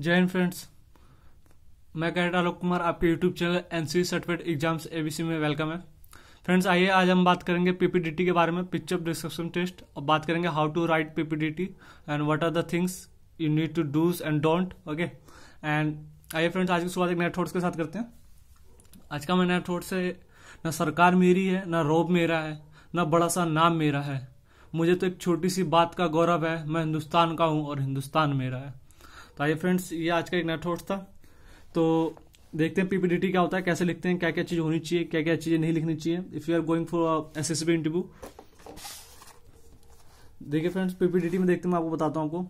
जय हिंद फ्रेंड्स मैं कैडेट आलोक कुमार आपके YouTube channel N C certificate exams A में वेलकम है फ्रेंड्स आइए आज हम बात करेंगे पीपीडीटी के बारे में पिक्चर डिस्क्रिप्शन टेस्ट और बात करेंगे how to write PPDT and what are the things you need to do's and don't okay and आइए फ्रेंड्स आज की शुरुआत एक नया थॉट्स के साथ करते हैं आज का मैं नया थॉट्स है न सरकार मेरी है ना रोब मेरा है ना बड़ा सा नाम मेरा है मुझे तो एक छोटी सी बात का गौरव है मैं हिंदुस्तान का हूँ और हिंदुस्तान मेरा है तो आइए फ्रेंड्स ये आज का एक नेट होर्ट था तो देखते हैं पीपीडीटी क्या होता है कैसे लिखते हैं क्या क्या चीज होनी चाहिए क्या क्या चीजें नहीं लिखनी चाहिए if you are going for S S interview देखिए फ्रेंड्स पीपीडीटी में देखते हैं मैं आपको बताता हूँ आपको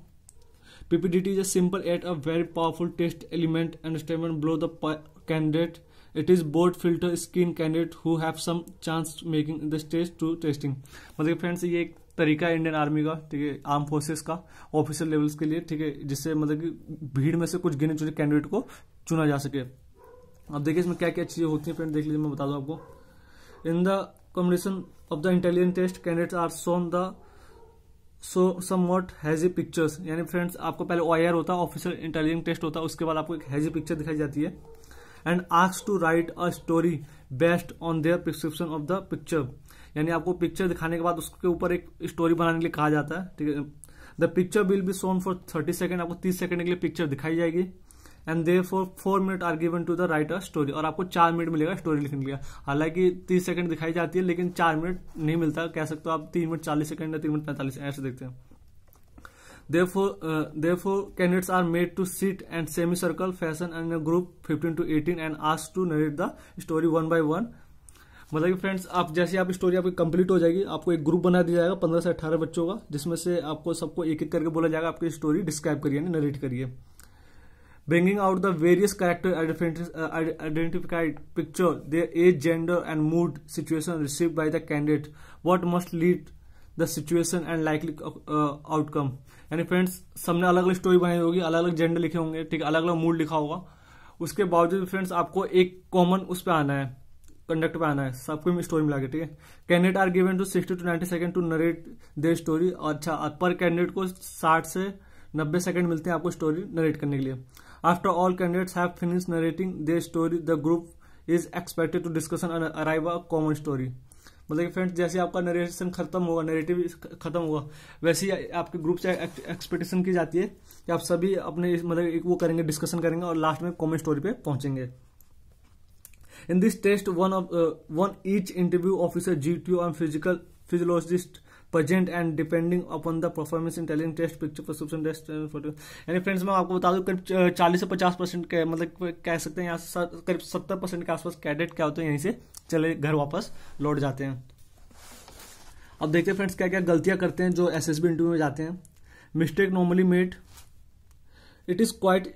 PPDT is a simple at a very powerful test element understandment below the candidate it is board filter screen candidate who have some chance making this test to testing मतलब friends ये एक तरीका है इंडियन आर्मी का ठीक है arm forces का officer levels के लिए ठीक है जिससे मतलब कि भीड़ में से कुछ गिने चुने कैंडिडेट को चुना जा सके अब देखिए इसमें क्या क्या चीज़ें होती हैं फ्रेंड देख लीजिए मैं बता दू आपको in the combination of the intelligent test candidate are shown the so somewhat hazy pictures यानी फ्रेंड्स आपको पहले ओ होता है ऑफिसर इंटेलिजेंट टेस्ट होता है उसके बाद आपको एक हैजी पिक्चर दिखाई जाती है and ask to write a story based on their prescription of the picture यानी आपको पिक्चर दिखाने के बाद उसके ऊपर एक स्टोरी बनाने के लिए कहा जाता है ठीक है the picture will be shown for thirty second आपको तीस सेकेंड के लिए पिक्चर दिखाई जाएगी and there for four minute are given to the writer story और आपको चार मिनट मिलेगा स्टोरी लिखने के लिए हालांकि तीस सेकंड दिखाई जाती है लेकिन चार मिनट नहीं मिलता कह सकते हो आप तीन मिनट चालीस सेकंड या तीन मिनट पैंतालीस ऐसे देखते हैं therefore uh, therefore candidates are made to sit and semicircle fashion and a group 15 to 18 and asked to narrate the story one by one मतलब कि फ्रेंड्स आप जैसे आप स्टोरी आपकी कंप्लीट हो जाएगी आपको एक ग्रुप बना दिया जाएगा पंद्रह से अट्ठारह बच्चों का जिसमें से आपको सबको एक एक करके बोला जाएगा आपकी स्टोरी डिस्क्राइब करिए नरेट करिए bringing out the various character identified picture there age gender and mood situation receive by the candidate what must lead the situation and likely outcome यानी फ्रेंड्स सबने अलग अलग स्टोरी बनाई होगी अलग अलग जेंडर लिखे होंगे ठीक है अलग अलग मूड लिखा होगा उसके बावजूद फ्रेंड्स आपको एक कॉमन उस पर आना है कंडक्ट पे आना है सबको में स्टोरी मिला के ठीक है candidate are given to sixty to ninety second to narrate the story अच्छा पर कैंडिडेट को साठ से नब्बे सेकंड मिलते हैं आपको स्टोरी नरेट करने के लिए after all candidates have finish narrating the story the group is expected to discussion arrive a common story मतलब फ्रेंड्स जैसे आपका नरेशन खत्म होगा नरेटिव खत्म होगा वैसे ही आपके ग्रुप से एक्सपेक्टेशन की जाती है कि आप सभी अपने मतलब वो करेंगे डिस्कशन करेंगे और लास्ट में कॉमन स्टोरी पे पहुंचेंगे In this test, one of uh, one each interview officer, GTO, and physical physiologist present and depending upon the performance intelligent test picture perception test photo यानी फ्रेंड्स मैं आपको बता दूं करीब uh, चालीस से पचास परसेंट के मतलब कह सकते हैं यहाँ करीब सत्तर परसेंट के आसपास कैडेट क्या होते हैं यहीं से चले घर वापस लौट जाते हैं अब देखते हैं फ्रेंड्स क्या क्या गलतियाँ करते हैं जो एस एस बी इंटरव्यू में जाते हैं mistake normally made it is quite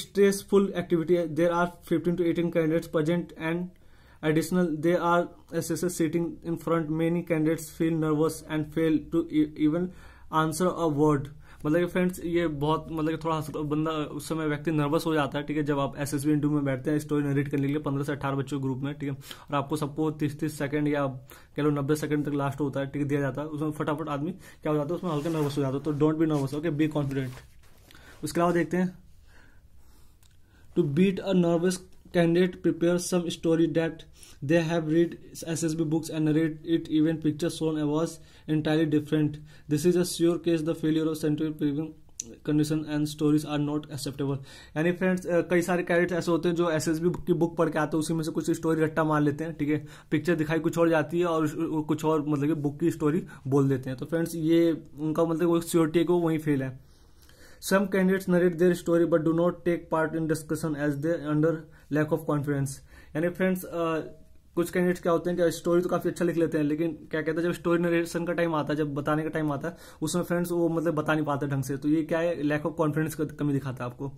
stressful है there are fifteen to eighteen candidate present and additional they are S S S sitting in front many candidates feel nervous and fail to even answer a word मतलब कि friends ये बहुत मतलब कि थोड़ा बंदा उस समय व्यक्ति नर्वस हो जाता है ठीक है जब आप एस एस बी में बैठते हैं स्टोरी नरेट करने के लिए पंद्रह से अठारह बच्चों के ग्रुप में ठीक है और आपको सबको तीस तीस सेकंड या कह लो नब्बे सेकंड तक लास्ट होता है ठीक है दिया जाता है उसमें फटाफट आदमी क्या हो जाता है उसमें हल्का नर्वस हो जाता है तो don't be nervous okay be confident उसके अलावा देखते हैं to beat a nervous candidate prepare some story that they have read S S B books and read it even picture shown always entirely different this is a case the failure of central prevailing condition and stories are not acceptable यानी friends कई सारे character ऐसे होते हैं जो S S B की book पढ़ के आते हैं उसी में से कुछ स्टोरी रट्टा मार लेते हैं ठीक है पिक्चर दिखाई कुछ और जाती है और कुछ और मतलब कि बुक की स्टोरी बोल देते हैं तो फ्रेंड्स ये उनका मतलब वो सियोरिटी को वहीं फेल है Some candidates narrate their story but do not take part in discussion as they under lack of confidence. यानी फ्रेंड्स कुछ कैंडिडेट्स क्या होते हैं कि स्टोरी तो काफी अच्छा लिख लेते हैं लेकिन क्या कहते हैं जब स्टोरी नरेशन का टाइम आता है जब बताने का टाइम आता है उसमें फ्रेंड्स वो मतलब बता नहीं पाते ढंग से तो ये क्या है लैक ऑफ कॉन्फिडेंस का कमी दिखाता है आपको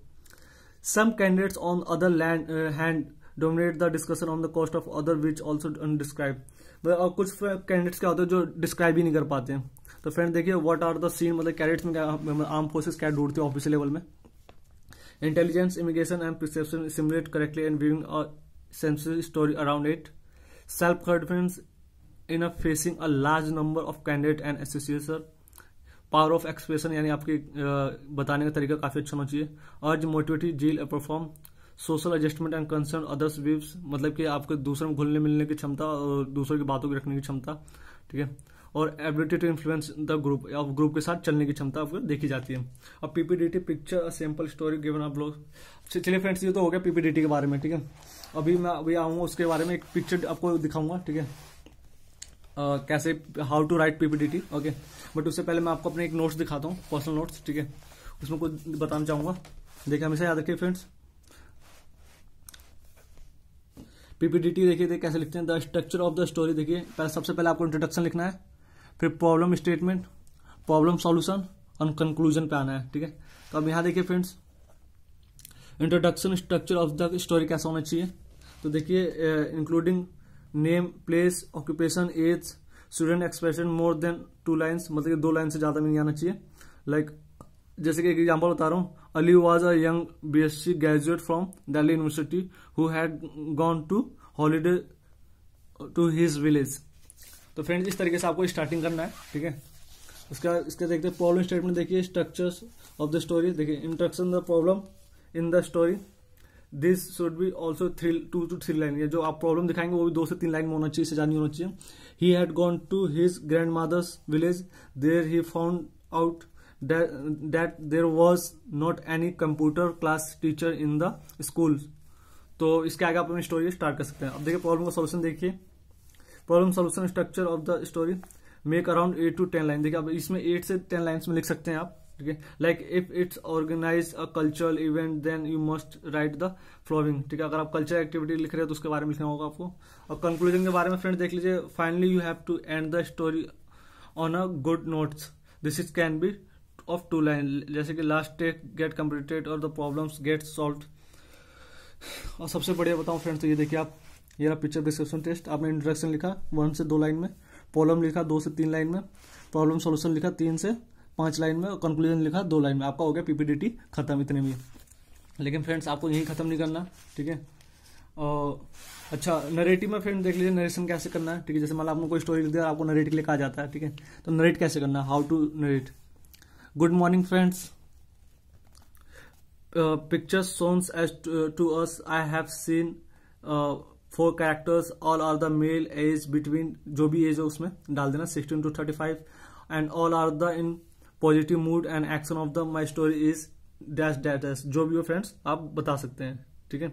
some candidates on other land hand dominate the discussion on the cost of other which also describe और कुछ कैंडिडेट्स क्या होते हैं जो डिस्क्राइब ही नहीं कर पाते हैं तो फ्रेंड देखिए व्हाट आर द सीन मतलब कैडेट्स में क्या आर्म मतलब फोर्सेस क्या ढूंढते हैं ऑफिस लेवल में intelligence immigration and perception simulate correctly and weaving story around it self confidence in a facing a large number of candidate and association power of expression यानी आपके बताने का तरीका काफ़ी अच्छा होना चाहिए urge motivity zeal perform social adjustment and concern others views मतलब कि आपके दूसरे में घुलने मिलने की क्षमता और दूसरों की बातों की रखने की क्षमता ठीक है और ability to influence the group या ग्रुप के साथ चलने की क्षमता आपको देखी जाती है अब PPDT picture simple story given आप लोग चलिए फ्रेंड्स ये तो हो गया पीपीडीटी के बारे में ठीक है अभी मैं अभी आऊँगा उसके बारे में एक पिक्चर आपको दिखाऊंगा ठीक है कैसे how to write PPDT okay but उससे पहले मैं आपको अपने एक नोट्स दिखाता हूँ पर्सनल नोट्स ठीक है उसमें कुछ बताना चाहूंगा देखिए हमेशा याद रखिए फ्रेंड्स पीपीडीटी देखिए देखिए कैसे लिखते हैं the structure of the story देखिए पहले सबसे पहले आपको इंट्रोडक्शन लिखना है फिर प्रॉब्लम स्टेटमेंट प्रॉब्लम सॉल्यूशन और कंक्लूजन पे आना है ठीक है तो अब यहाँ देखिए friends introduction structure of the story कैसा होना चाहिए तो देखिए including name place occupation age student expression more than two lines मतलब कि दो लाइन से ज़्यादा नहीं आना चाहिए लाइक like, जैसे कि एक एग्जाम्पल बता रहा हूँ Ali was a young B S C graduate from Delhi university who had gone to holiday to his village तो फ्रेंड्स इस तरीके से आपको स्टार्टिंग करना है ठीक है उसका इसका देखते हैं प्रॉब्लम स्टेटमेंट देखिए स्ट्रक्चर्स ऑफ द स्टोरी देखिए introduction the problem in the story this should be also three two two three line जो आप प्रॉब्लम दिखाएंगे वो भी दो से तीन लाइन में होना चाहिए इससे जानी होना चाहिए he had gone to his grandmother's village there he found out that, that there was not any computer class teacher in the school तो इसके आगे आप अपनी स्टोरी स्टार्ट कर सकते हैं अब देखिए प्रॉब्लम का सोल्यूशन देखिए problem solution structure of the story make around eight to ten line देखिए अब इसमें एट से टेन लाइन्स में लिख सकते हैं आप ठीक है like if it's organise a cultural event then you must write the following ठीक है अगर आप कल्चर एक्टिविटी लिख रहे हो तो उसके बारे में लिखना होगा आपको और कंक्लूजन के बारे में फ्रेंड देख लीजिए finally you have to end the story on a good notes this is can be of two line जैसे कि लास्ट गेट कम्प्लीटेड और द प्रॉब्लम्स गेट सॉल्व और सबसे बढ़िया बताऊँ फ्रेंड्स तो ये देखिए आप ये रहा पिक्चर डिस्क्रिप्शन टेस्ट आपने इंट्रोडक्शन लिखा वन से दो लाइन में प्रॉब्लम लिखा दो से तीन लाइन में प्रॉब्लम सोल्यूशन लिखा तीन से पाँच लाइन में और कंक्लूजन लिखा दो लाइन में आपका हो गया पीपीडीटी खत्म इतने में लेकिन फ्रेंड्स आपको यही ख़त्म नहीं करना ठीक है और अच्छा नरेटिव में फ्रेंड देख लीजिए नरेशन कैसे करना है ठीक है जैसे मान लो आपको कोई स्टोरी लिख दिया आपको नरेट के लिए कहा जाता है ठीक है तो नरेट कैसे करना how to narrate good morning friends picture shown as to us I have seen four characters all are the male age between जो भी एज है उसमें डाल देना sixteen to thirty five and all are the in positive mood and action of the my story is dash dash dash जो भी हो friends आप बता सकते हैं ठीक है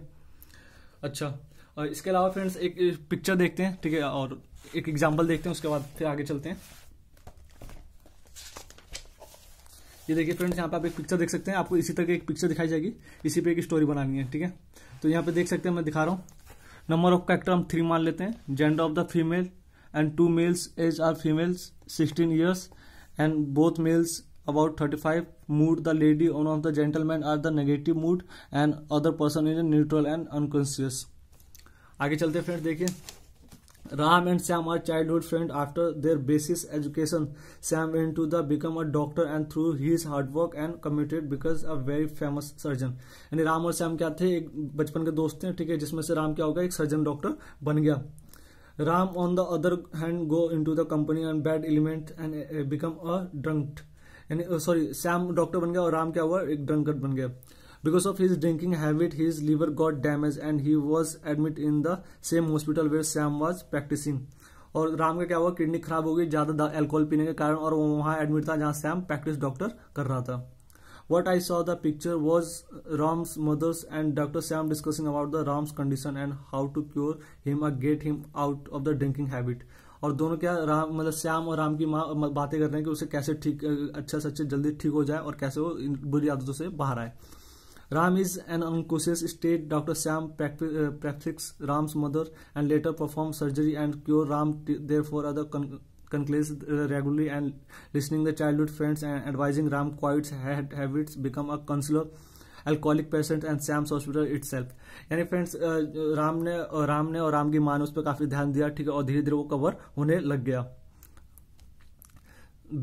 अच्छा और इसके अलावा फ्रेंड्स एक पिक्चर देखते हैं ठीक है और एक एग्जाम्पल देखते हैं उसके बाद फिर आगे चलते हैं ये देखिए फ्रेंड्स यहाँ पे आप एक पिक्चर देख सकते हैं आपको इसी तरह की एक पिक्चर दिखाई जाएगी इसी पे एक स्टोरी बनानी है ठीक है तो यहाँ पे देख सकते हैं मैं दिखा रहा हूँ नंबर ऑफ कैरेक्टर हम थ्री मान लेते हैं gender of the female and two males age are females sixteen years and both males about about 35 mood the lady one of the gentlemen are the negative mood and other person is neutral and unconscious आगे चलते हैं friends देखिए Ram and Shyam are child friend after their basis education Sam in to the become a doctor and through his hard work and committed because a very famous surgeon यानी राम और श्याम क्या थे एक बचपन के दोस्त थे ठीक है जिसमें से राम क्या हो गया एक सर्जन डॉक्टर बन गया Ram on the other hand go in to the company and bad element and become a drunk sorry Shyam doctor बन गया और राम क्या हुआ एक ड्रंकट बन गया because of his drinking habit his liver got damaged and he was admit in the same hospital where sam was practicing और राम का क्या हुआ किडनी खराब हो गई ज्यादा एल्कोहल पीने के कारण और वो वहां एडमिट था जहां सैम प्रैक्टिस डॉक्टर कर रहा था what I saw the picture was Ram's mothers and doctor Sam discussing about the Ram's condition and how to cure him a get him out of the drinking habit और दोनों क्या राम मतलब श्याम और राम की माँ बातें कर रहे हैं कि उसे कैसे ठीक अच्छा से अच्छे जल्दी ठीक हो जाए और कैसे वो बुरी आदतों से बाहर आए Ram is an unconscious state. Dr. Sam practices Ram's mother and later performs surgery and cure Ram. Therefore, other con conclaves regularly and listening the childhood friends and advising Ram quiets habits become a counselor alcoholic patient and Sam's hospital it self यानी friends Ram ने राम ने और राम की माँ ने उस पर काफ़ी ध्यान दिया ठीक है और धीरे धीरे वो कवर होने लग गया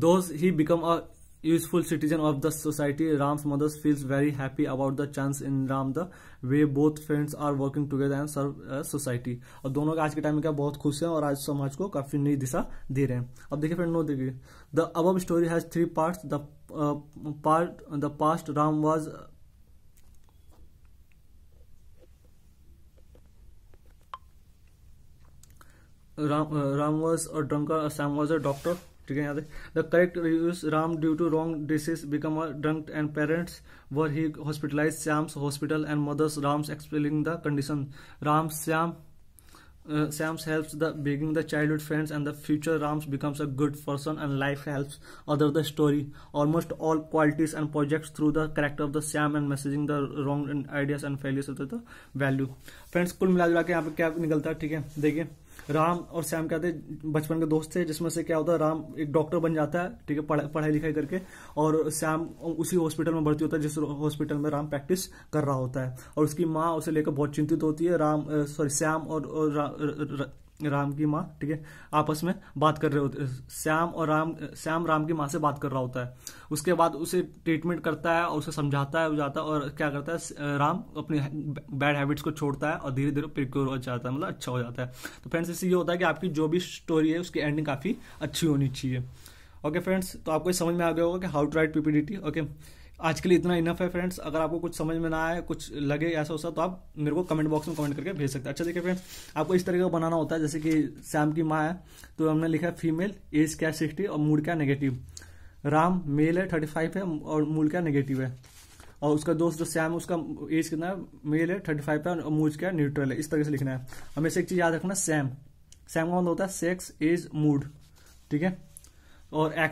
those he become a useful citizen of the society Ram's mothers feels very happy about the chance in Ram the way both friends are working together and serve society और दोनों के आज के टाइम में क्या बहुत खुश है और आज समाज को काफी नई दिशा दे रहे हैं अब देखिए फ्रेंड नो देखिए द अब story has three part the the past Ram was Ram Ram was a drunker Sam was a doctor ठीक है याद है the correct use Ram due to wrong disease become a drunk and parents were he hospitalise Shyam's hospital and mothers Ram's explaining the condition Ram Shyam uh, Sam's helps the beginning the childhood friends and the future Rams becomes a good person and life helps other the story. Almost all qualities and projects through the character of the Sam and messaging the wrong ideas and failures of the value. Friends कुल मिला जुला के यहाँ पे क्या निकलता है ठीक है देखिए राम और सैम क्या थे बचपन के दोस्त थे जिसमें से क्या होता है राम एक डॉक्टर बन जाता है ठीक है पढ़ाई पढ़ाई लिखाई करके और सैम उसी हॉस्पिटल में भर्ती होता है जिस हॉस्पिटल में राम प्रैक्टिस कर रहा होता है और उसकी माँ उसे लेकर बहुत चिंतित होती है राम सॉरी सैम और, और रा, र, र, राम की माँ ठीक है आपस में बात कर रहे होते श्याम और राम श्याम राम की माँ से बात कर रहा होता है उसके बाद उसे ट्रीटमेंट करता है और उसे समझाता है जाता है और क्या करता है राम अपने बैड हैबिट्स को छोड़ता है और धीरे धीरे प्रिक्योर हो जाता है मतलब अच्छा हो जाता है तो फ्रेंड्स इससे ये होता है कि आपकी जो भी स्टोरी है उसकी एंडिंग काफ़ी अच्छी होनी चाहिए ओके फ्रेंड्स तो आपको समझ में आ गया होगा कि how to write PPDT okay आज के लिए इतना इनफ है फ्रेंड्स अगर आपको कुछ समझ में ना आए कुछ लगे ऐसा वैसा तो आप मेरे को कमेंट बॉक्स में कमेंट करके भेज सकते हैं अच्छा देखिए फ्रेंड्स आपको इस तरीके का बनाना होता है जैसे कि सैम की माँ है तो हमने लिखा है फीमेल एज क्या सिक्सटी और मूड क्या नेगेटिव राम मेल है थर्टी फाइव है और मूल क्या नेगेटिव है और उसका दोस्त जो श्याम है उसका एज कितना है मेल है थर्टी फाइव है और मूल क्या न्यूट्रल है इस तरह से लिखना है हमेशा एक चीज़ याद रखना सैम सैम का मतलब होता है सेक्स एज मूड ठीक है और